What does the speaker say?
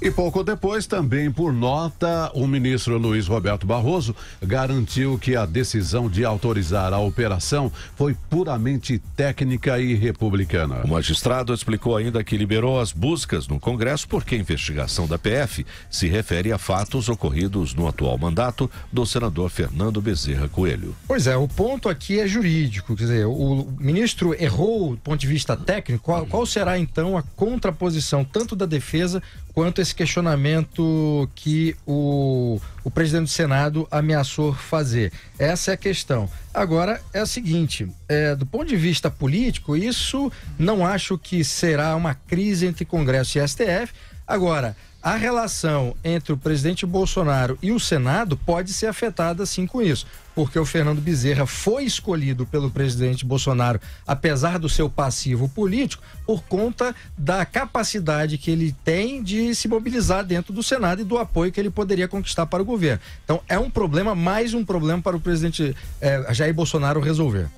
E pouco depois, também por nota, o ministro Luiz Roberto Barroso garantiu que a decisão de autorizar a operação foi puramente técnica e republicana. O magistrado explicou ainda que liberou as buscas no Congresso porque a investigação da PF se refere a fatos ocorridos no atual mandato do senador Fernando Bezerra Coelho. Pois é, o ponto aqui é jurídico. Quer dizer, o ministro errou do ponto de vista técnico. Qual, qual será então a contraposição tanto da defesa quanto esse questionamento que o, o presidente do Senado ameaçou fazer. Essa é a questão. Agora é o seguinte: é, do ponto de vista político, isso não acho que será uma crise entre Congresso e STF Agora, a relação entre o presidente Bolsonaro e o Senado pode ser afetada sim com isso, porque o Fernando Bezerra foi escolhido pelo presidente Bolsonaro, apesar do seu passivo político, por conta da capacidade que ele tem de se mobilizar dentro do Senado e do apoio que ele poderia conquistar para o governo. Então é um problema, mais um problema para o presidente eh, Jair Bolsonaro resolver.